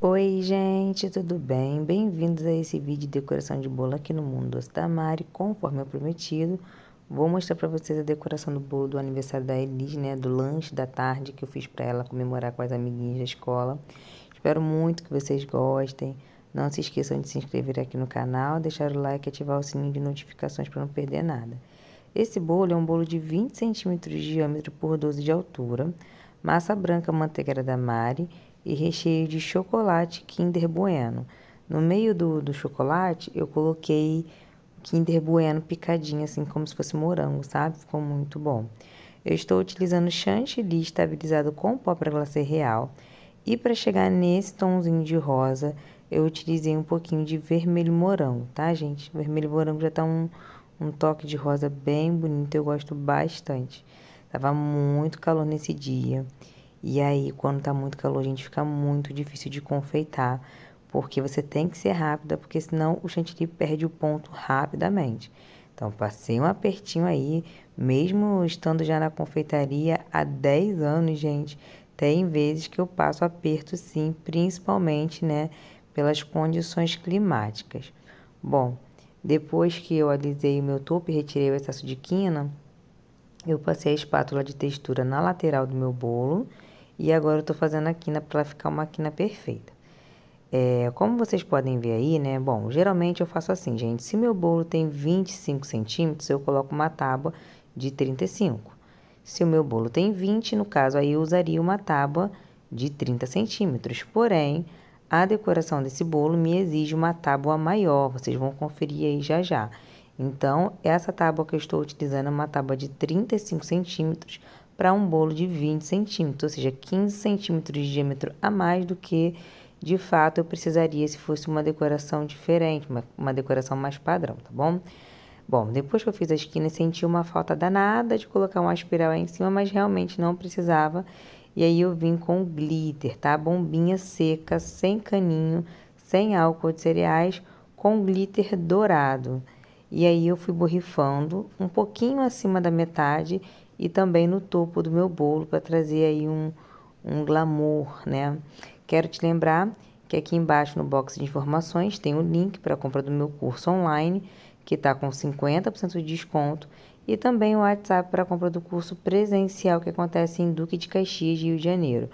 Oi gente, tudo bem? Bem-vindos a esse vídeo de decoração de bolo aqui no Mundo da Mari. Conforme eu é prometido, vou mostrar para vocês a decoração do bolo do aniversário da Elis, né? Do lanche da tarde que eu fiz para ela comemorar com as amiguinhas da escola. Espero muito que vocês gostem. Não se esqueçam de se inscrever aqui no canal, deixar o like e ativar o sininho de notificações para não perder nada. Esse bolo é um bolo de 20 centímetros de diâmetro por 12 de altura, massa branca manteiga da Mari e recheio de chocolate Kinder Bueno. No meio do, do chocolate, eu coloquei Kinder Bueno picadinho, assim, como se fosse morango, sabe? Ficou muito bom. Eu estou utilizando chantilly estabilizado com pó para glacê real. E para chegar nesse tomzinho de rosa, eu utilizei um pouquinho de vermelho morango, tá, gente? vermelho morango já tá um, um toque de rosa bem bonito, eu gosto bastante. Tava muito calor nesse dia. E aí, quando tá muito calor, gente, fica muito difícil de confeitar, porque você tem que ser rápida, porque senão o chantilly perde o ponto rapidamente. Então, passei um apertinho aí, mesmo estando já na confeitaria há 10 anos, gente, tem vezes que eu passo aperto sim, principalmente, né, pelas condições climáticas. Bom, depois que eu alisei o meu topo e retirei o excesso de quina, eu passei a espátula de textura na lateral do meu bolo e agora eu tô fazendo a quina para ficar uma quina perfeita. É, como vocês podem ver aí, né? Bom, geralmente eu faço assim, gente. Se meu bolo tem 25 centímetros, eu coloco uma tábua de 35. Se o meu bolo tem 20, no caso, aí eu usaria uma tábua de 30 centímetros. Porém, a decoração desse bolo me exige uma tábua maior. Vocês vão conferir aí já já. Então, essa tábua que eu estou utilizando é uma tábua de 35 centímetros para um bolo de 20 centímetros, ou seja, 15 centímetros de diâmetro a mais do que de fato eu precisaria se fosse uma decoração diferente, uma, uma decoração mais padrão, tá bom? Bom, depois que eu fiz a esquina, senti uma falta danada de colocar uma espiral aí em cima, mas realmente não precisava. E aí eu vim com glitter, tá? Bombinha seca, sem caninho, sem álcool de cereais, com glitter dourado. E aí eu fui borrifando um pouquinho acima da metade e também no topo do meu bolo para trazer aí um, um glamour, né? Quero te lembrar que aqui embaixo no box de informações tem o um link para a compra do meu curso online, que está com 50% de desconto, e também o WhatsApp para a compra do curso presencial que acontece em Duque de Caxias, Rio de Janeiro.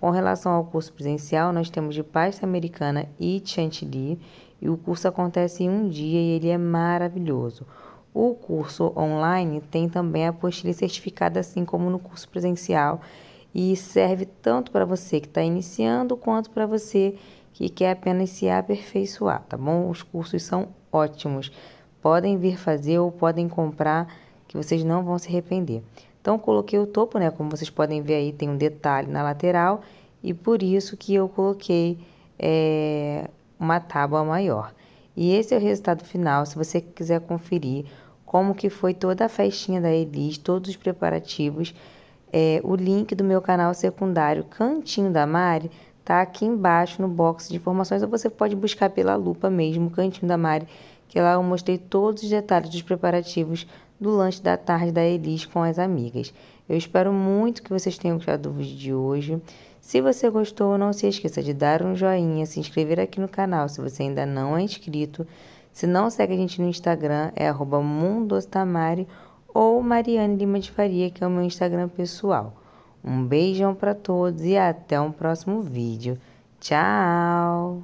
Com relação ao curso presencial, nós temos de pasta americana e chantilly, e o curso acontece em um dia e ele é maravilhoso. O curso online tem também a apostila certificada, assim como no curso presencial, e serve tanto para você que está iniciando quanto para você que quer apenas se aperfeiçoar, tá bom? Os cursos são ótimos. Podem vir fazer ou podem comprar, que vocês não vão se arrepender. Então, coloquei o topo, né? Como vocês podem ver aí, tem um detalhe na lateral e por isso que eu coloquei é, uma tábua maior. E esse é o resultado final. Se você quiser conferir como que foi toda a festinha da Elis, todos os preparativos. É, o link do meu canal secundário Cantinho da Mari tá aqui embaixo no box de informações ou você pode buscar pela lupa mesmo, Cantinho da Mari, que lá eu mostrei todos os detalhes dos preparativos do lanche da tarde da Elis com as amigas. Eu espero muito que vocês tenham gostado do vídeo de hoje. Se você gostou, não se esqueça de dar um joinha, se inscrever aqui no canal se você ainda não é inscrito. Se não, segue a gente no Instagram, é arroba mundostamari ou Mariane Lima de Faria, que é o meu Instagram pessoal. Um beijão para todos e até um próximo vídeo. Tchau!